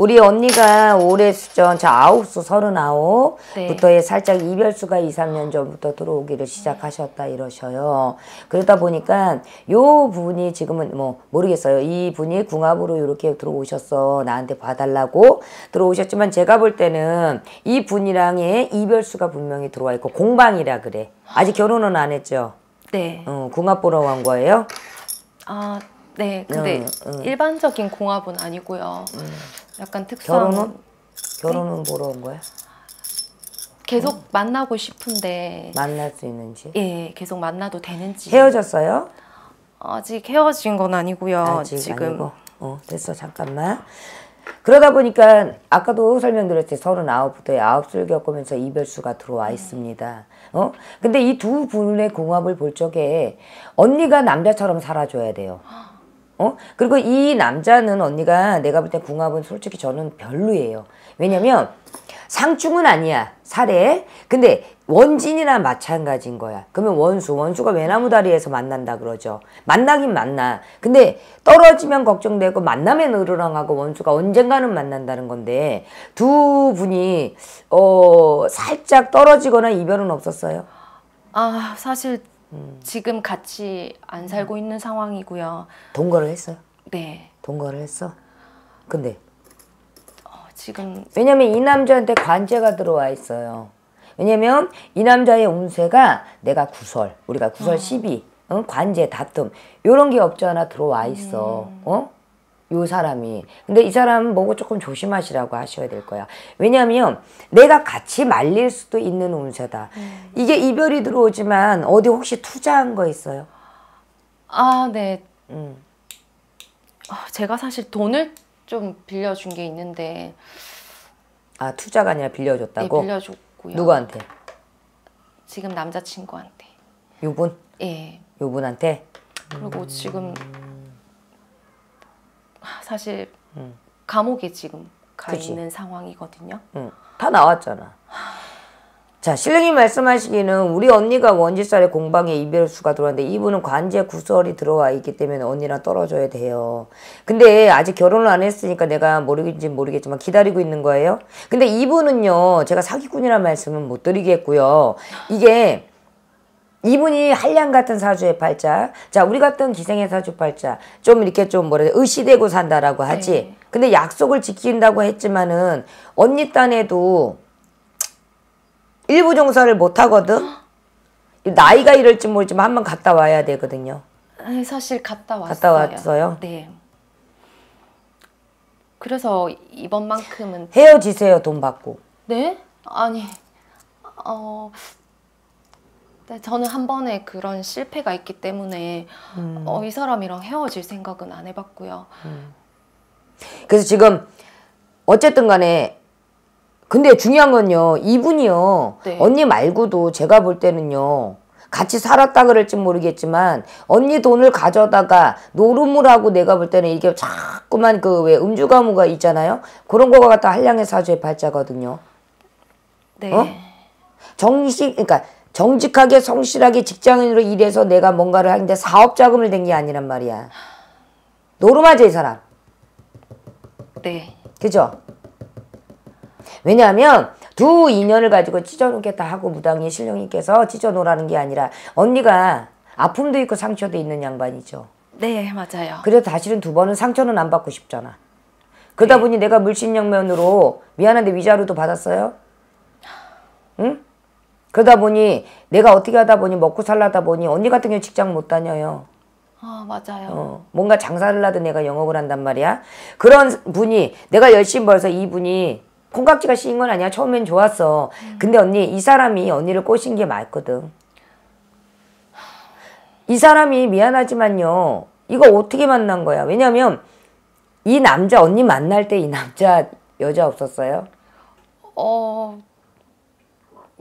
우리 언니가 올해 수전 저 아홉수 서른아홉부터에 네. 살짝 이별수가 2, 3년 전부터 들어오기를 시작하셨다 이러셔요. 그러다 보니까 요 분이 지금은 뭐 모르겠어요. 이 분이 궁합으로 이렇게 들어오셨어. 나한테 봐달라고 들어오셨지만 제가 볼 때는 이 분이랑의 이별수가 분명히 들어와 있고 공방이라 그래. 아직 결혼은 안 했죠? 네. 어, 궁합 보러 간 거예요? 아, 네. 근데 음, 음. 일반적인 공합은 아니고요. 음. 약간 특수 결혼은 결혼은 보러 온 거야? 계속 만나고 싶은데 만날 수 있는지? 예, 계속 만나도 되는지 헤어졌어요? 아직 헤어진 건 아니고요. 아직 지금 아니고. 어, 됐어. 잠깐만. 그러다 보니까 아까도 설명드렸지 서른아홉부터 아홉 술 겪으면서 이별수가 들어와 음. 있습니다. 어? 근데 이 두 분의 궁합을 볼 적에 언니가 남자처럼 살아줘야 돼요. 어? 그리고 이 남자는 언니가 내가 볼 때 궁합은 솔직히 저는 별로예요. 왜냐면 상충은 아니야. 사례. 근데 원진이나 마찬가지인 거야. 그러면 원수. 원수가 외나무 다리에서 만난다 그러죠. 만나긴 만나. 근데 떨어지면 걱정되고 만나면 으르렁하고 원수가 언젠가는 만난다는 건데 두 분이 어 살짝 떨어지거나 이별은 없었어요? 아 사실 지금 같이 안 살고 있는 상황이고요. 동거를 했어요? 네. 동거를 했어? 근데? 어, 지금. 왜냐면 이 남자한테 관제가 들어와 있어요. 왜냐면 이 남자의 운세가 내가 구설, 우리가 구설 어. 음. 12, 응? 관제, 다툼, 요런 게 없지 않아 들어와 있어. 음. 어? 요 사람이 근데 이 사람 보고 조금 조심하시라고 하셔야 될 거야 왜냐하면 내가 같이 말릴 수도 있는 운세다 음. 이게 이별이 들어오지만 어디 혹시 투자한 거 있어요? 아네 음. 아, 제가 사실 돈을 좀 빌려준 게 있는데 아 투자가 아니라 빌려줬다고? 네, 빌려줬고요 누구한테? 지금 남자친구한테 요분? 예 요분한테? 그리고 지금 사실 음. 감옥에 지금 가 그치. 있는 상황이거든요. 음. 다 나왔잖아. 자, 실령님 말씀하시기는 우리 언니가 원지살의 공방에 이별수가 들어왔는데 이분은 관제 구설이 들어와 있기 때문에 언니랑 떨어져야 돼요. 근데 아직 결혼을 안 했으니까 내가 모르겠지 모르겠지만 기다리고 있는 거예요. 근데 이분은요, 제가 사기꾼이라는 말씀은 못 드리겠고요. 이게 이분이 한량 같은 사주의 팔자, 자 우리 같은 기생의 사주 팔자, 좀 이렇게 좀 뭐라 해야 의시되고 산다라고 하지. 네. 근데 약속을 지킨다고 했지만은 언니 딴에도 일부 종사를 못 하거든. 나이가 이럴지 모르지만 한번 갔다 와야 되거든요. 아, 사실 갔다 왔어요. 갔다 왔어요. 네. 그래서 이번만큼은 헤어지세요 돈 받고. 네? 아니. 어 네, 저는 한 번에 그런 실패가 있기 때문에 음. 어, 이 사람이랑 헤어질 생각은 안 해봤고요. 음. 그래서 지금 어쨌든 간에 근데 중요한 건요. 이분이요. 네. 언니 말고도 제가 볼 때는요. 같이 살았다 그럴지 모르겠지만 언니 돈을 가져다가 노름을 하고 내가 볼 때는 이게 자꾸만 그 왜 음주 가무가 있잖아요. 그런 거 갖다 한량의 사주의 발자거든요. 네. 어? 정식 그러니까 정직하게 성실하게 직장인으로 일해서 내가 뭔가를 하는데 사업 자금을 낸게 아니란 말이야. 노름하지 이 사람. 네. 그죠? 왜냐하면 두 인연을 가지고 찢어놓겠다 하고 무당이 신령님께서 찢어놓으라는 게 아니라 언니가 아픔도 있고 상처도 있는 양반이죠. 네 맞아요. 그래서 사실은 두 번은 상처는 안 받고 싶잖아. 그러다 네. 보니 내가 물신양면으로 미안한데 위자료도 받았어요. 응? 그러다 보니 내가 어떻게 하다 보니 먹고 살라다 보니 언니 같은 경우 직장 못 다녀요. 아 맞아요. 어, 뭔가 장사를 하든 내가 영업을 한단 말이야. 그런 분이 내가 열심히 벌어서 이분이 콩깍지가 씌인 건 아니야. 처음엔 좋았어. 음. 근데 언니 이 사람이 언니를 꼬신 게 맞거든. 이 사람이 미안하지만요. 이거 어떻게 만난 거야? 왜냐면 이 남자 언니 만날 때 이 남자 여자 없었어요? 어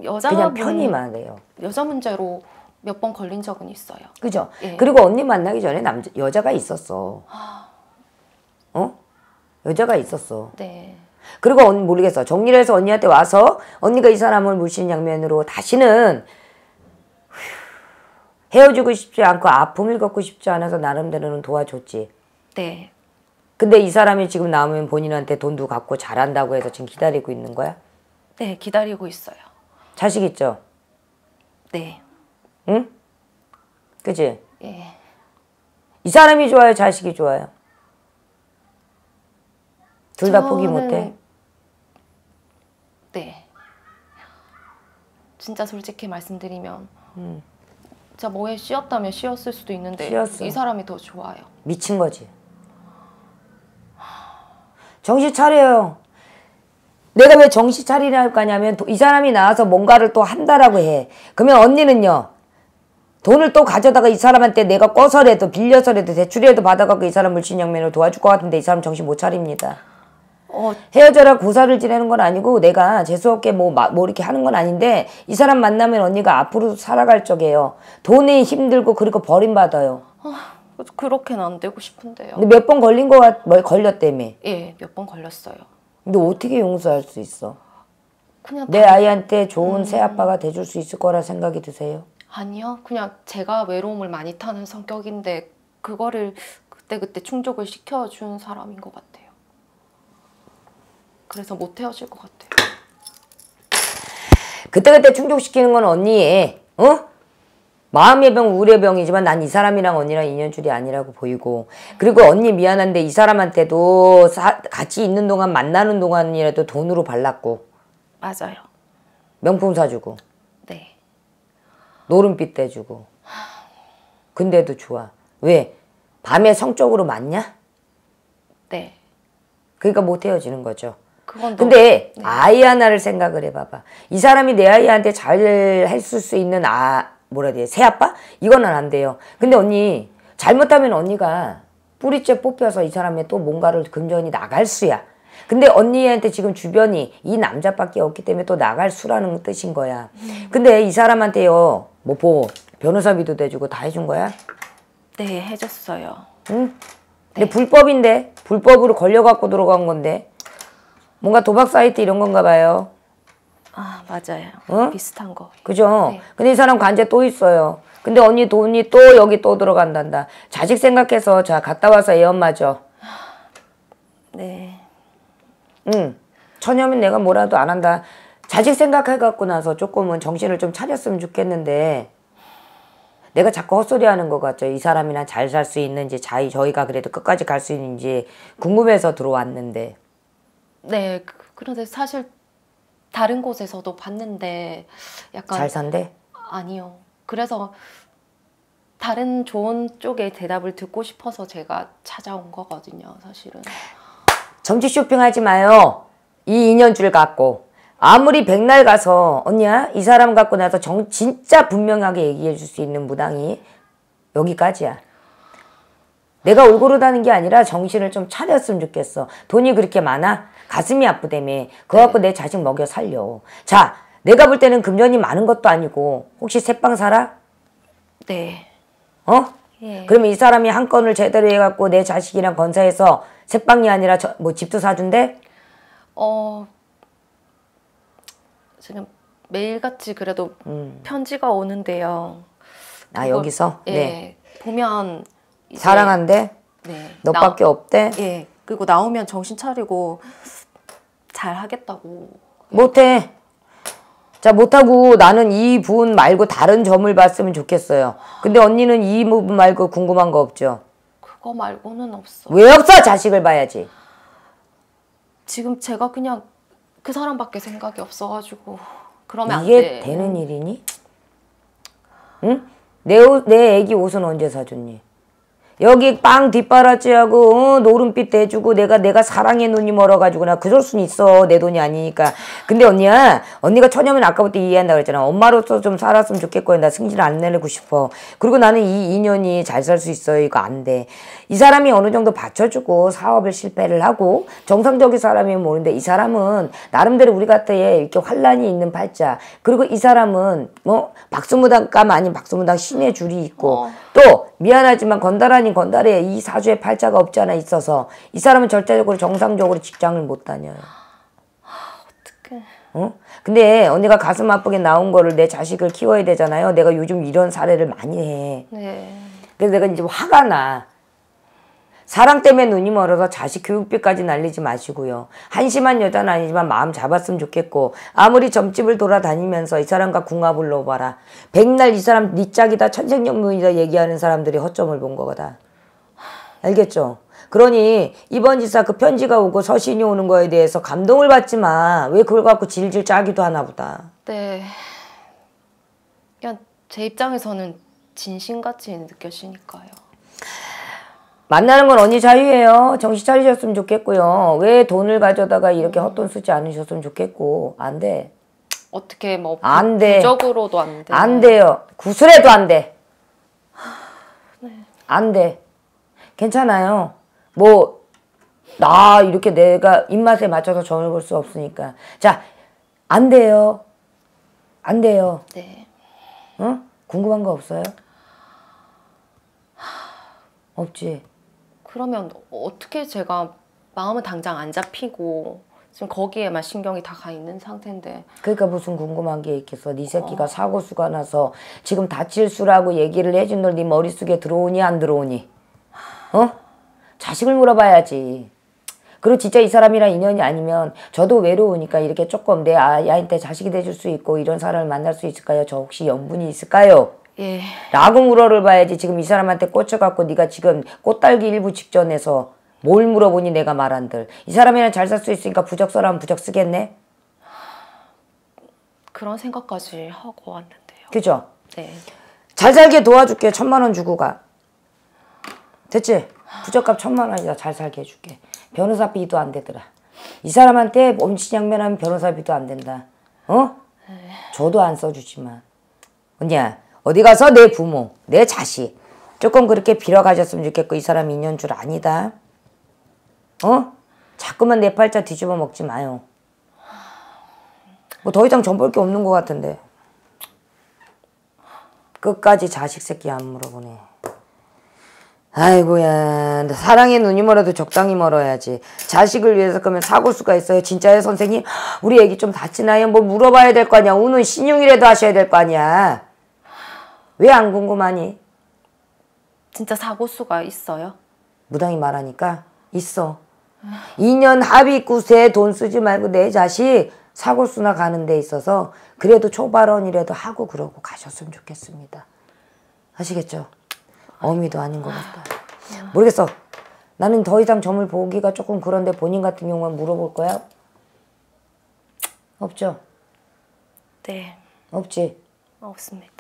여자 그냥 편히 말해요. 여자 문제로 몇 번 걸린 적은 있어요. 그죠? 예. 그리고 언니 만나기 전에 남 여자가 있었어. 어? 여자가 있었어. 네. 그리고 언니 모르겠어. 정리를 해서 언니한테 와서 언니가 이 사람을 물신 양면으로 다시는 헤어지고 싶지 않고 아픔을 겪고 싶지 않아서 나름대로는 도와줬지. 네. 근데 이 사람이 지금 남으면 본인한테 돈도 갖고 잘한다고 해서 지금 기다리고 있는 거야? 네, 기다리고 있어요. 자식 있죠? 네. 응? 그지? 예. 이 사람이 좋아요? 자식이 좋아요? 둘 다 포기 못해? 네. 진짜 솔직히 말씀드리면 음. 진짜 뭐에 쉬었다면 쉬었을 수도 있는데 쉬었어. 이 사람이 더 좋아요. 미친 거지. 정신 차려요. 내가 왜 정신 차리라할거냐면이 사람이 나와서 뭔가를 또 한다라고 해. 그러면 언니는요. 돈을 또 가져다가 이 사람한테 내가 꺼서라도 빌려서라도 대출이라도 받아갖고 이 사람 물신양면을 도와줄 것 같은데 이 사람 정신 못 차립니다. 어, 헤어져라 고사를 지내는 건 아니고 내가 재수없게 뭐, 뭐 이렇게 하는 건 아닌데 이 사람 만나면 언니가 앞으로 살아갈 적이에요. 돈이 힘들고 그리고 버림받아요. 어, 그렇게는 안 되고 싶은데요. 근데 몇번 걸린 거 같, 뭐, 걸렸대매 예, 몇 번 걸렸어요. 근데 어떻게 용서할 수 있어? 그냥 내 방... 아이한테 좋은 음... 새 아빠가 돼줄 수 있을 거라 생각이 드세요? 아니요. 그냥 제가 외로움을 많이 타는 성격인데 그거를 그때그때 그때 충족을 시켜준 사람인 것 같아요. 그래서 못 헤어질 것 같아요. 그때그때 그때 충족시키는 건 언니의 어? 마음의 병, 우울의 병이지만 난 이 사람이랑 언니랑 인연줄이 아니라고 보이고 그리고 언니 미안한데 이 사람한테도 사, 같이 있는 동안 만나는 동안이라도 돈으로 발랐고 맞아요. 명품 사주고 네. 노름빛 떼주고 근데도 좋아. 왜? 밤에 성적으로 맞냐? 네. 그러니까 못 헤어지는 거죠. 그건 근데 네. 아이 하나를 생각을 해봐봐. 이 사람이 내 아이한테 잘 했을 수 있는 아, 뭐라 해야 돼? 새아빠? 이거는 안 돼요. 근데 언니 잘못하면 언니가 뿌리째 뽑혀서 이 사람의 또 뭔가를 금전이 나갈 수야. 근데 언니한테 지금 주변이 이 남자밖에 없기 때문에 또 나갈 수라는 뜻인 거야. 근데 이 사람한테요. 뭐, 보, 변호사비도 대주고다 해준 거야? 네, 해줬어요. 응? 근데 네. 불법인데? 불법으로 걸려갖고 들어간 건데? 뭔가 도박 사이트 이런 건가 봐요. 아 맞아요. 어? 비슷한 거. 그죠? 네. 근데 이 사람 관제 또 있어요. 근데 언니 돈이 또 여기 또 들어간단다. 자식 생각해서 자 갔다 와서 애 엄마죠. 네. 응. 처녀면 내가 뭐라도 안 한다. 자식 생각해갖고 나서 조금은 정신을 좀 차렸으면 좋겠는데 내가 자꾸 헛소리하는 것 같죠. 이 사람이랑 잘 살 수 있는지 자이 저희가 그래도 끝까지 갈 수 있는지 궁금해서 들어왔는데. 네. 그, 그런데 사실 다른 곳에서도 봤는데 약간 잘 산대? 아니요. 그래서 다른 좋은 쪽의 대답을 듣고 싶어서 제가 찾아온 거거든요, 사실은. 정치 쇼핑하지 마요. 이 인연줄 갖고. 아무리 백날 가서 언니야 이 사람 갖고 나서 정 진짜 분명하게 얘기해 줄 수 있는 무당이 여기까지야. 내가 올고르다는 게 아니라 정신을 좀 차렸으면 좋겠어. 돈이 그렇게 많아? 가슴이 아프다며 그래갖고 네. 내 자식 먹여 살려 자 내가 볼 때는 금전이 많은 것도 아니고 혹시 새빵 살아? 네 어? 예. 그러이 사람이 한 건을 제대로 해갖고 내 자식이랑 건사해서 새빵이 아니라 저, 뭐 집도 사준대? 어 지금 매일같이 그래도 음. 편지가 오는데요 아, 그걸, 여기서? 예, 네 보면 사랑한대? 네. 너밖에 나... 없대? 예. 그리고 나오면 정신 차리고 잘 하겠다고. 못해. 자, 못하고 나는 이 부분 말고 다른 점을 봤으면 좋겠어요. 근데 언니는 이 부분 말고 궁금한 거 없죠? 그거 말고는 없어. 왜 없어? 자식을 봐야지. 지금 제가 그냥 그 사람밖에 생각이 없어가지고 그러면 이게 되는 일이니? 응? 내, 내 애기 옷은 언제 사줬니? 여기 빵 뒷바라지하고 어, 노름빛 대주고 내가 내가 사랑의 눈이 멀어가지고 나 그럴 순 있어 내 돈이 아니니까 근데 언니야 언니가 처녀면 아까부터 이해한다 그랬잖아 엄마로서 좀 살았으면 좋겠고 나 승질 안 내고 리 싶어 그리고 나는 이 인연이 잘 살 수 있어 이거 안돼이 사람이 어느 정도 받쳐주고 사업을 실패를 하고 정상적인 사람이면 모르는데 이 사람은 나름대로 우리 같아에 이렇게 환란이 있는 팔자 그리고 이 사람은 뭐 박수무당감 아닌 박수무당 신의 줄이 있고 어. 또 미안하지만 건달아닌 건달에 이 사주에 팔자가 없지 않아 있어서 이 사람은 절대적으로 정상적으로 직장을 못 다녀요. 어떡해. 어? 근데 언니가 가슴 아프게 나온 거를 내 자식을 키워야 되잖아요. 내가 요즘 이런 사례를 많이 해. 네. 그래서 내가 이제 화가 나. 사랑 때문에 눈이 멀어서 자식 교육비까지 날리지 마시고요. 한심한 여자는 아니지만 마음 잡았으면 좋겠고 아무리 점집을 돌아다니면서 이 사람과 궁합을 넣어봐라. 백날 이 사람 니 짝이다 천생연분이다 얘기하는 사람들이 허점을 본 거다. 알겠죠? 그러니 이번 지사 그 편지가 오고 서신이 오는 거에 대해서 감동을 받지만 왜 그걸 갖고 질질 짜기도 하나 보다. 네. 그냥 제 입장에서는 진심같이 느껴지니까요. 만나는 건 언니 자유예요. 정신 차리셨으면 좋겠고요. 왜 돈을 가져다가 이렇게 헛돈 쓰지 않으셨으면 좋겠고 안 돼. 어떻게 뭐안 돼. 부적으로도 안 돼. 안 돼요. 구슬에도 안 돼. 네. 안 돼. 괜찮아요. 뭐 나 이렇게 내가 입맛에 맞춰서 정해볼수 없으니까. 자, 안 돼요. 안 돼요. 네. 응? 궁금한 거 없어요? 없지. 그러면 어떻게 제가 마음은 당장 안 잡히고 지금 거기에만 신경이 다 가 있는 상태인데 그러니까 무슨 궁금한 게 있겠어 네 새끼가 어. 사고수가 나서 지금 다칠 수라고 얘기를 해준 널네 머릿속에 들어오니 안 들어오니 어? 자식을 물어봐야지 그리고 진짜 이 사람이랑 인연이 아니면 저도 외로우니까 이렇게 조금 내 아이한테 자식이 돼줄 수 있고 이런 사람을 만날 수 있을까요? 저 혹시 연분이 있을까요? 예. 라고 물어를 봐야지 지금 이 사람한테 꽂혀갖고 네가 지금 꽃달기 일부 직전에서 뭘 물어보니 내가 말한들 이 사람이랑 잘 살 수 있으니까 부적서라면 부적 쓰겠네 그런 생각까지 하고 왔는데요 그죠? 네잘 살게 도와줄게 천만 원 주고 가 됐지? 부적값 천만 원이다 잘 살게 해줄게 변호사비도 안 되더라 이 사람한테 엄친양면하면 변호사비도 안 된다 어? 네. 저도 안 써주지만 언니야 어디 가서 내 부모, 내 자식 조금 그렇게 빌어가셨으면 좋겠고 이 사람 인연 줄 아니다. 어? 자꾸만 내 팔자 뒤집어 먹지 마요. 뭐 더 이상 전 볼 게 없는 것 같은데. 끝까지 자식 새끼 안 물어보네. 아이고야 사랑의 눈이 멀어도 적당히 멀어야지 자식을 위해서 그러면 사고수가 있어요 진짜요 선생님? 우리 애기 좀 다치나요? 뭐 물어봐야 될 거 아니야 우는 신용이라도 하셔야 될 거 아니야 왜안 궁금하니? 진짜 사고수가 있어요? 무당이 말하니까 있어. 2년 합의구세 돈 쓰지 말고 내 자식 사고수나 가는 데 있어서 그래도 초발언이라도 하고 그러고 가셨으면 좋겠습니다. 아시겠죠? 어미도 아닌 것같아 모르겠어. 나는 더 이상 점을 보기가 조금 그런데 본인 같은 경우는 물어볼 거야? 없죠? 네. 없지? 없습니다.